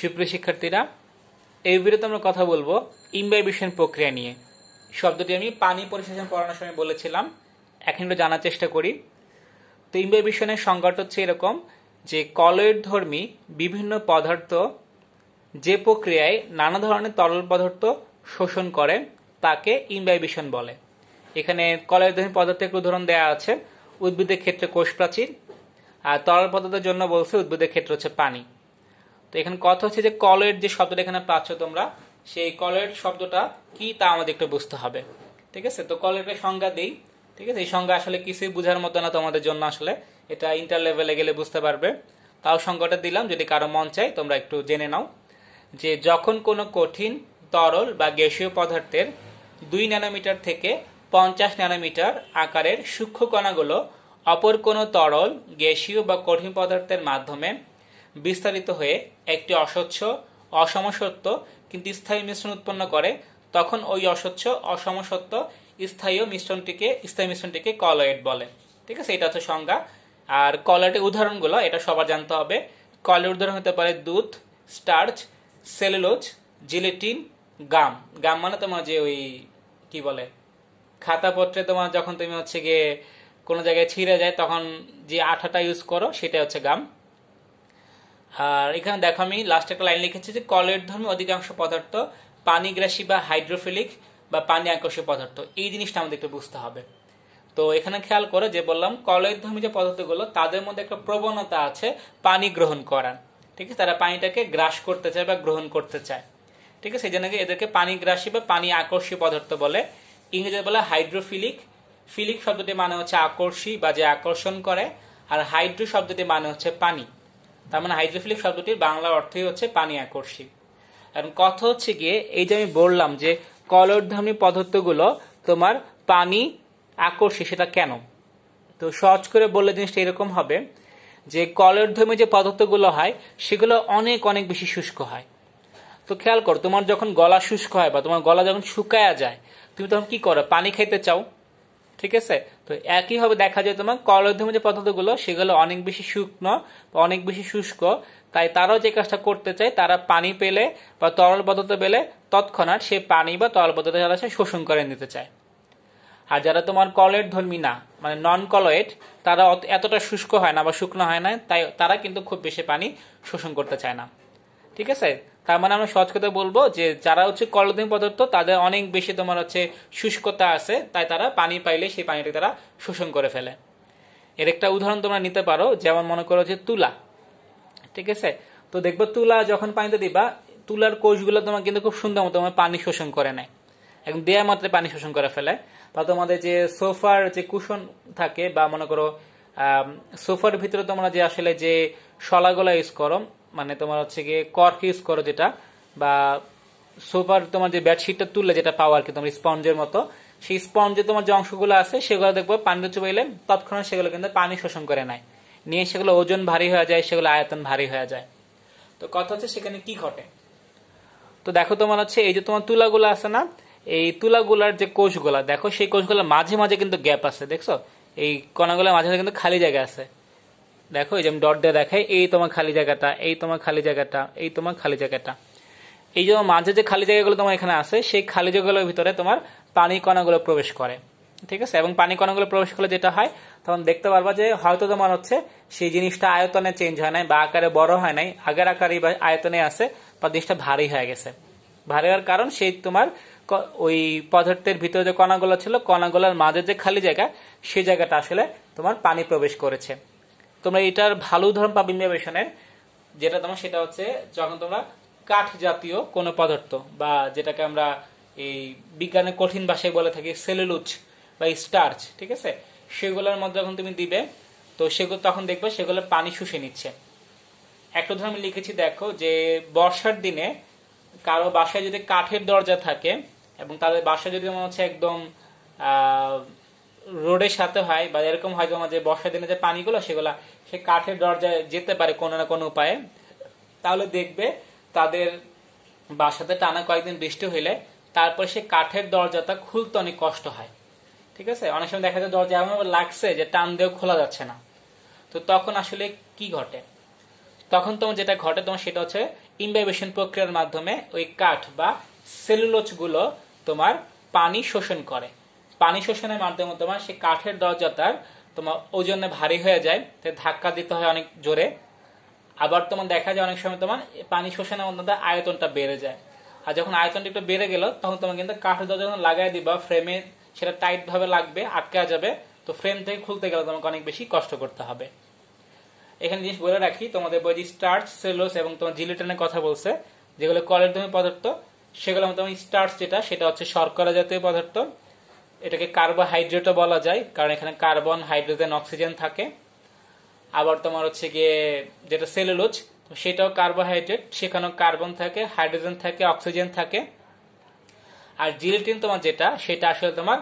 সুপ্রিয় শিক্ষার্থীরা এই ভিডিওতে আমরা কথা বলবো ইমবাইবেশন প্রক্রিয়া নিয়ে শব্দটি আমি পানি পরিশোধন পড়ানোর সময় বলেছিলাম এখন একটু জানার চেষ্টা করি তো ইমবাইবেশনের সংজ্ঞাটা হচ্ছে এরকম যে কলয়েড ধর্মী বিভিন্ন পদার্থ যে প্রক্রিয়ায় নানা ধরনের তরল পদার্থ শোষণ করে তাকে ইমবাইবেশন বলে এখানে কলয়েড ধর্মী পদার্থের উদাহরণ দেওয়া আছে উদ্ভিদের ক্ষেত্রে কোষ প্রাচীর আর তরল পদার্থের জন্য বলছে উদ্ভিদের ক্ষেত্রে হচ্ছে পানি তো এখানে কথা হচ্ছে যে কলের যে শব্দটা এখানে পাচ্ছ তোমরা সেই কলের শব্দটা কি তা আমাদের একটু বুঝতে হবে ঠিক আছে তো কলের একটা সংজ্ঞা দিই ঠিক আছে এই সংজ্ঞা আসলে কিছুই বোঝার মতো না তোমাদের জন্য আসলে এটা ইন্টার লেভেলে গেলে বুঝতে পারবে তাও সংজ্ঞাটা দিলাম যদি কারো মন চায় তোমরা একটু জেনে নাও যে যখন কোনো কঠিন তরল বা গ্যাসীয় পদার্থের দুই ন্যানোমিটার থেকে পঞ্চাশ ন্যানোমিটার আকারের সূক্ষ্ম কণাগুলো অপর কোনো তরল গ্যাসীয় বা কঠিন পদার্থের মাধ্যমে বিস্তারিত হয়ে একটি অস্বচ্ছ অসমসত্ব কিন্তু স্থায়ী মিশ্রণ উৎপন্ন করে তখন ওই অস্বচ্ছ অসমসত্ব স্থায়ী মিশ্রণটিকে স্থায়ী মিশ্রণটিকে কলয়েড বলে ঠিক আছে এটা হচ্ছে সংজ্ঞা আর কলয়েডের উদাহরণগুলো এটা সবার জানতে হবে কলের উদাহরণ হতে পারে দুধ starch cellulose gelatin gum gum মানে তোমার যে ওই কি বলে খাতাপত্রে তোমার যখন তুমি হচ্ছে গিয়ে কোনো জায়গায় ছিঁড়ে যায় তখন যে আঠাটা ইউজ করো সেটা হচ্ছে গাম আর এখানে দেখো আমি লাস্ট একটা লাইন লিখেছি যে কলের ধর্মী অধিকাংশ পদার্থ পানিগ্রাসী বা হাইড্রোফিলিক বা পানি আকর্ষী পদার্থ এই জিনিসটা আমাদের একটু বুঝতে হবে তো এখানে খেয়াল করে যে বললাম কলের ধর্মী যে পদার্থগুলো তাদের মধ্যে একটা প্রবণতা আছে পানি গ্রহণ করার ঠিক আছে তারা পানিটাকে গ্রাস করতে চায় বা গ্রহণ করতে চায় ঠিক আছে সেই জন্য এদেরকে পানিগ্রাসী বা পানি আকর্ষী পদার্থ বলে ইংরেজিতে বলে হাইড্রোফিলিক ফিলিক শব্দটি মানে হচ্ছে আকর্ষী বা যে আকর্ষণ করে আর হাইড্রো শব্দটি মানে হচ্ছে পানি তার মানে হাইড্রোফিলিক শব্দটির বাংলা অর্থই হচ্ছে পানি আকর্ষী কারণ কথা হচ্ছে গিয়ে এই যে আমি বললাম যে কলরধামী পদার্থগুলো তোমার পানি আকর্ষী সেটা কেন তো সহজ করে বললে জিনিসটা এরকম হবে যে কলরধর্মী যে পদার্থগুলো হয় সেগুলো অনেক অনেক বেশি শুষ্ক হয় তো খেয়াল করো তোমার যখন গলা শুষ্ক হয় বা তোমার গলা যখন শুকায়া যায় তুমি তখন কি করো পানি খেতে চাও ঠিক আছে তো একইভাবে দেখা যায় তোমার কলধ্যমে যে পদার্থগুলো সেগুলো অনেক বেশি শুকনো বা অনেক বেশি শুষ্ক তাই তারাও যে কাজটা করতে চায় তারা পানি পেলে বা তরল পদার্থ পেলে তৎক্ষণাৎ সে পানি বা তরল পদার্থ সে শোষণ করে নিতে চায় আর যারা তোমার কলয়েড ধর্মী না মানে নন কলয়েড তারা এতটা শুষ্ক হয় না বা শুকনো হয় না তাই তারা কিন্তু খুব বেশি পানি শোষণ করতে চায় না ঠিক আছে তার মানে আমরা সহজ কথা বলবো যে যারা হচ্ছে কলদিন পদার্থ তাদের অনেক বেশি তোমার হচ্ছে শুষ্কতা আছে তাই তারা পানি পাইলে সেই পানিটা তারা শোষণ করে ফেলে এর একটা উদাহরণ তোমরা নিতে পারো যেমন মনে করো যে তুলা ঠিক আছে তো দেখবো তুলা যখন পানিতে দিবা তুলার কোষগুলো তোমার কিন্তু খুব সুন্দর মতো তোমার পানি শোষণ করে নেয় এবং দেয়া মাত্রায় পানি শোষণ করে ফেলে বা তোমাদের যে সোফার যে কুশন থাকে বা মনে করো সোফার ভিতরে তোমরা যে আসলে যে শলাগুলো ইউজ করো মানে তোমার হচ্ছে গিয়ে কর্ক ইউজ করো যেটা বা সোফার তোমার যে বেডশিটটা তুললে যেটা পাওয়ার আর কি তোমার স্পঞ্জের মতো সেই স্পঞ্জে তোমার যে অংশগুলো আছে সেগুলো দেখবো পানিতে চুবাইলে তৎক্ষণাৎ সেগুলো কিন্তু পানি শোষণ করে নেয় নিয়ে সেগুলো ওজন ভারী হয়ে যায় সেগুলো আয়তন ভারী হয়ে যায় তো কথা হচ্ছে সেখানে কি ঘটে তো দেখো তোমার হচ্ছে এই যে তোমার তুলাগুলো আছে না এই তুলাগুলার যে কোষগুলা দেখো সেই কোষগুলোর মাঝে মাঝে কিন্তু গ্যাপ আছে দেখছো এই কণাগুলো মাঝে মাঝে কিন্তু খালি জায়গা আছে দেখো এই যে আমি ডট দিয়ে দেখাই এই তোমার খালি জায়গাটা এই তোমার খালি জায়গাটা এই তোমার খালি জায়গাটা এই যে মাঝে যে খালি জায়গাগুলো তোমার এখানে আছে সেই খালি জায়গাগুলোর ভিতরে তোমার পানি কণাগুলো প্রবেশ করে ঠিক আছে এবং পানি কণাগুলো প্রবেশ করলে যেটা হয় তখন দেখতে পারবা যে হয়তো তোমার হচ্ছে সেই জিনিসটা আয়তনে চেঞ্জ হয় নাই বা আকারে বড় হয় নাই আগের আকারে আয়তনে আছে বা জিনিসটা ভারী হয়ে গেছে ভারী হওয়ার কারণ সেই তোমার ওই পদার্থের ভিতরে যে কণাগুলো ছিল কণাগুলোর মাঝে যে খালি জায়গা সেই জায়গাটা আসলে তোমার পানি প্রবেশ করেছে তোমরা এটার ভালো উদাহরণ পাবে ইমিউবেশনের যেটা তোমার সেটা হচ্ছে যখন তোমরা কাঠ জাতীয় কোনো পদার্থ বা যেটাকে আমরা এই বিজ্ঞানের কঠিন ভাষায় বলে থাকি সেলুলুচ বা স্টার্চ ঠিক আছে সেগুলোর মধ্যে যখন তুমি দিবে তো সেগুলো তখন দেখবে সেগুলো পানি শুষে নিচ্ছে একটা ধর আমি লিখেছি দেখো যে বর্ষার দিনে কারো বাসায় যদি কাঠের দরজা থাকে এবং তাদের বাসা যদি মনে হচ্ছে একদম রোডের সাথে হয় বা এরকম হয় তোমার যে বর্ষার দিনে যে পানিগুলো সেগুলা সে কাঠের দরজায় যেতে পারে কোনো না কোনো উপায়ে তাহলে দেখবে তাদের বাসাতে টানা কয়েকদিন বৃষ্টি হইলে তারপরে সে কাঠের দরজাটা খুলতে অনেক কষ্ট হয় ঠিক আছে অনেক সময় দেখা যায় দরজা এমন লাগছে যে টান দিয়েও খোলা যাচ্ছে না তো তখন আসলে কি ঘটে তখন তোমার যেটা ঘটে তোমার সেটা হচ্ছে ইনভাইবেশন প্রক্রিয়ার মাধ্যমে ওই কাঠ বা সেলুলোজগুলো তোমার পানি শোষণ করে পানি শোষণের মাধ্যমে তোমার সেই কাঠের দরজা তার তোমার ওজনে ভারী হয়ে যায় তাই ধাক্কা দিতে হয় অনেক জোরে আবার তোমার দেখা যায় অনেক সময় তোমার পানি শোষণের মধ্যে আয়তনটা বেড়ে যায় আর যখন আয়তনটা একটু বেড়ে গেল তখন তোমার কিন্তু কাঠের দরজা যখন লাগাই দিবা ফ্রেমে সেটা টাইটভাবে লাগবে আটকে যাবে তো ফ্রেম থেকে খুলতে গেলে তোমাকে অনেক বেশি কষ্ট করতে হবে এখানে জিনিস বলে রাখি তোমাদের বই যে স্টার্চ সেলোস এবং তোমার জিলিটনের কথা বলছে যেগুলো কলের পদার্থ সেগুলো তোমার স্টার্চ যেটা সেটা হচ্ছে শর্করা জাতীয় পদার্থ এটাকে কার্বোহাইড্রেটও বলা যায় কারণ এখানে কার্বন হাইড্রোজেন অক্সিজেন থাকে আবার তোমার হচ্ছে গিয়ে যেটা সেলুলোজ সেটাও কার্বোহাইড্রেট সেখানেও কার্বন থাকে হাইড্রোজেন থাকে অক্সিজেন থাকে আর জিলেটিন তোমার যেটা সেটা আসলে তোমার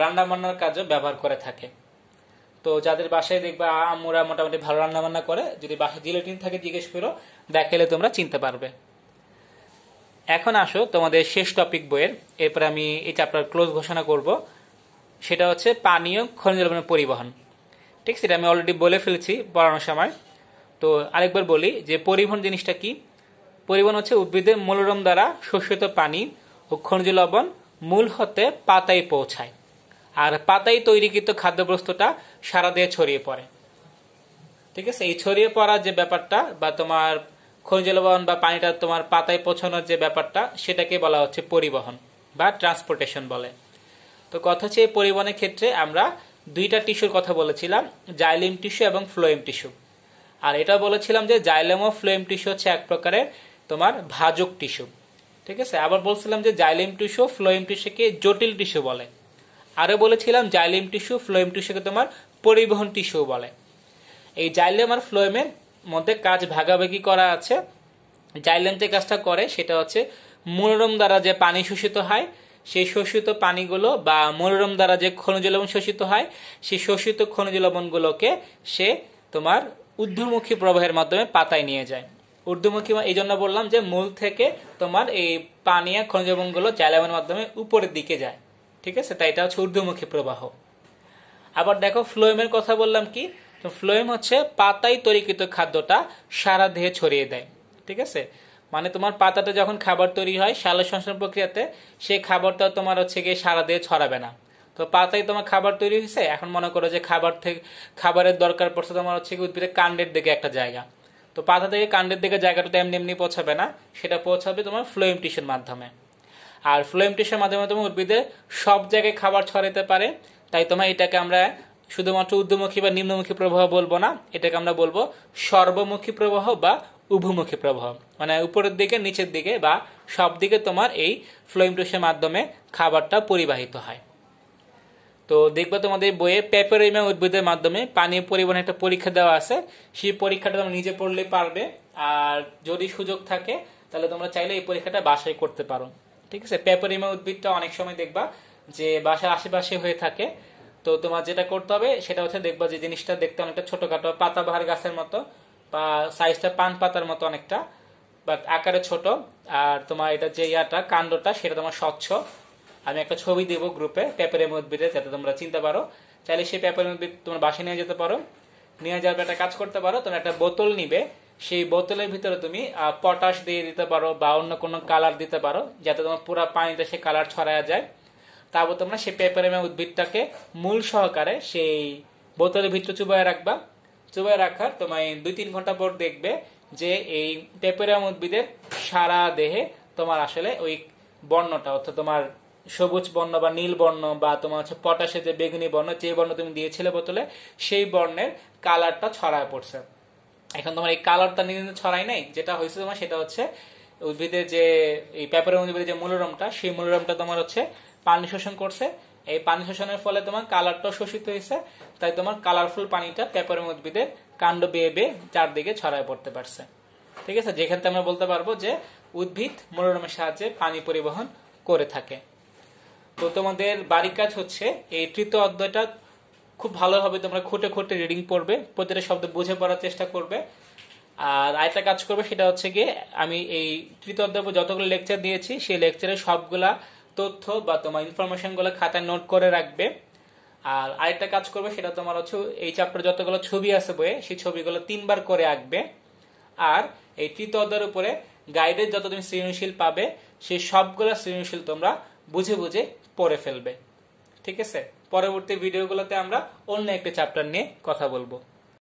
রান্নাবান্নার কাজও ব্যবহার করে থাকে তো যাদের বাসায় দেখবা আমরা মোটামুটি ভালো রান্নাবান্না করে যদি বাসায় জিলেটিন থাকে জিজ্ঞেস করো দেখালে তোমরা চিনতে পারবে এখন আসো তোমাদের শেষ টপিক বইয়ের এরপর আমি এই চ্যাপ্টার ক্লোজ ঘোষণা করব সেটা হচ্ছে পানীয় খনিজ লবণের পরিবহন ঠিক সেটা আমি অলরেডি বলে ফেলেছি পড়ানোর সময় তো আরেকবার বলি যে পরিবহন জিনিসটা কি পরিবহন হচ্ছে উদ্ভিদের মনোরম দ্বারা শোষিত পানি ও খনিজ লবণ মূল হতে পাতায় পৌঁছায় আর পাতায় তৈরিকৃত খাদ্যবস্তুটা সারা দেহে ছড়িয়ে পড়ে ঠিক আছে এই ছড়িয়ে পড়ার যে ব্যাপারটা বা তোমার খনিজ লবণ বা পানিটা তোমার পাতায় পৌঁছানোর যে ব্যাপারটা সেটাকে বলা হচ্ছে পরিবহন বা ট্রান্সপোর্টেশন বলে তো কথা হচ্ছে এই পরিবহনের ক্ষেত্রে আমরা দুইটা টিস্যুর কথা বলেছিলাম জাইলিম টিস্যু এবং ফ্লোয়েম টিস্যু আর এটা বলেছিলাম যে জাইলেম ও ফ্লোয়েম টিস্যু হচ্ছে এক প্রকারের তোমার ভাজক টিস্যু ঠিক আছে আবার বলছিলাম যে জাইলিম টিস্যু ফ্লোয়েম টিস্যুকে জটিল টিস্যু বলে আরও বলেছিলাম জাইলিম টিস্যু ফ্লোয়েম টিস্যুকে তোমার পরিবহন টিস্যু বলে এই জাইলেম আর ফ্লোয়েমের মধ্যে কাজ ভাগাভাগি করা আছে জাইলেম যে কাজটা করে সেটা হচ্ছে মনোরম দ্বারা যে পানি শোষিত হয় সেই শোষিত পানিগুলো বা মনোরম দ্বারা যে খনিজ লবণ শোষিত হয় সেই শোষিত খনিজ লবণগুলোকে সে তোমার ঊর্ধ্বমুখী প্রবাহের মাধ্যমে পাতায় নিয়ে যায় ঊর্ধ্বমুখী মানে এই জন্য বললাম যে মূল থেকে তোমার এই পানীয় খনিজ লবণগুলো জাইলেমের মাধ্যমে উপরের দিকে যায় ঠিক আছে তাই এটা হচ্ছে ঊর্ধ্বমুখী প্রবাহ আবার দেখো ফ্লোয়েমের কথা বললাম কি তো ফ্লোয়েম হচ্ছে পাতায় তৈরিকৃত খাদ্যটা সারা দেহে ছড়িয়ে দেয় ঠিক আছে মানে তোমার পাতাতে যখন খাবার তৈরি হয় সালের শ্বাসন প্রক্রিয়াতে সেই খাবারটা তোমার হচ্ছে গিয়ে সারা দেহে ছড়াবে না তো পাতায় তোমার খাবার তৈরি হয়েছে এখন মনে করো যে খাবার থেকে খাবারের দরকার পড়ছে তোমার হচ্ছে কি উদ্ভিদের কাণ্ডের দিকে একটা জায়গা তো পাতা থেকে কাণ্ডের দিকে জায়গাটা এমনি এমনি পৌঁছাবে না সেটা পৌঁছাবে তোমার ফ্লোয়েম টিসের মাধ্যমে আর ফ্লোয়েম টিসের মাধ্যমে তোমার উদ্ভিদের সব জায়গায় খাবার ছড়াতে পারে তাই তোমার এটাকে আমরা শুধুমাত্র ঊর্ধ্বমুখী বা নিম্নমুখী প্রবাহ বলবো না এটাকে আমরা বলবো সর্বমুখী প্রবাহ বা উভমুখী প্রবাহ মানে উপরের দিকে নিচের দিকে বা সব দিকে তোমার এই ফ্লোইমটোসের মাধ্যমে খাবারটা পরিবাহিত হয় তো দেখবো তোমাদের বইয়ে প্যাপেরিমা উদ্ভিদের মাধ্যমে পানি পরিবহনে একটা পরীক্ষা দেওয়া আছে সেই পরীক্ষাটা তোমরা নিজে পড়লে পারবে আর যদি সুযোগ থাকে তাহলে তোমরা চাইলে এই পরীক্ষাটা বাসায় করতে পারো ঠিক আছে প্যাপেরিমা উদ্ভিদটা অনেক সময় দেখবা যে বাসার আশেপাশে হয়ে থাকে তো তোমার যেটা করতে হবে সেটা হচ্ছে দেখবা যে জিনিসটা দেখতে অনেকটা ছোটখাটো পাতাবাহার গাছের মতো বা সাইজটা পান পাতার মতো অনেকটা বাট আকারে ছোট আর তোমার এটা যে ইয়াটা কাণ্ডটা সেটা তোমার স্বচ্ছ আমি একটা ছবি দেব গ্রুপে পেপারের মধ্যে যাতে তোমরা চিনতে পারো চাইলে সেই পেপারের মধ্যে তোমার বাসে নিয়ে যেতে পারো নিয়ে যাওয়ার একটা কাজ করতে পারো তোমরা একটা বোতল নিবে সেই বোতলের ভিতরে তুমি পটাশ দিয়ে দিতে পারো বা অন্য কোনো কালার দিতে পারো যাতে তোমার পুরো পানিতে সে কালার ছড়ায় যায় তারপর তোমরা সেই পেপারেমা উদ্ভিদটাকে মূল সহকারে সেই বোতলের ভিতরে চুবায় রাখবা চুবাই রাখার তোমায় দুই তিন ঘন্টা পর দেখবে যে এই পেপেরিয়াম উদ্ভিদের সারা দেহে তোমার আসলে ওই বর্ণটা অর্থাৎ তোমার সবুজ বর্ণ বা নীল বর্ণ বা তোমার হচ্ছে পটাশে যে বেগুনি বর্ণ যে বর্ণ তুমি দিয়েছিলে বোতলে সেই বর্ণের কালারটা ছড়ায় পড়ছে এখন তোমার এই কালারটা নিজে ছড়াই নাই যেটা হয়েছে তোমার সেটা হচ্ছে উদ্ভিদের যে এই পেপারের উদ্ভিদের যে মনোরমটা সেই মনোরমটা তোমার হচ্ছে পানি শোষণ করছে এই পানি শোষণের ফলে তোমার কালারটা শোষিত হয়েছে তাই তোমার কালারফুল পানিটা পেপারের উদ্ভিদের কাণ্ড বেয়ে বেয়ে চারদিকে ছড়ায় পড়তে পারছে ঠিক আছে যেখানে আমরা বলতে পারবো যে উদ্ভিদ মনোরমের সাহায্যে পানি পরিবহন করে থাকে তো তোমাদের বাড়ির কাজ হচ্ছে এই তৃতীয় অধ্যায়টা খুব ভালোভাবে তোমরা খুঁটে খুঁটে রিডিং পড়বে প্রতিটা শব্দ বুঝে পড়ার চেষ্টা করবে আর আরেকটা কাজ করবে সেটা হচ্ছে গিয়ে আমি এই তৃতীয় অধ্যায় যতগুলো লেকচার দিয়েছি সেই লেকচারের সবগুলা তথ্য বা তোমার ইনফরমেশনগুলো খাতায় নোট করে রাখবে আর আরেকটা কাজ করবে সেটা তোমার হচ্ছে এই চ্যাপ্টার যতগুলো ছবি আছে বইয়ে সেই ছবিগুলো তিনবার করে আঁকবে আর এই তৃতীয় অধ্যায়ের উপরে গাইডের যত তুমি সৃজনশীল পাবে সেই সবগুলো সৃজনশীল তোমরা বুঝে বুঝে পড়ে ফেলবে ঠিক আছে পরবর্তী ভিডিওগুলোতে আমরা অন্য একটা চ্যাপ্টার নিয়ে কথা বলবো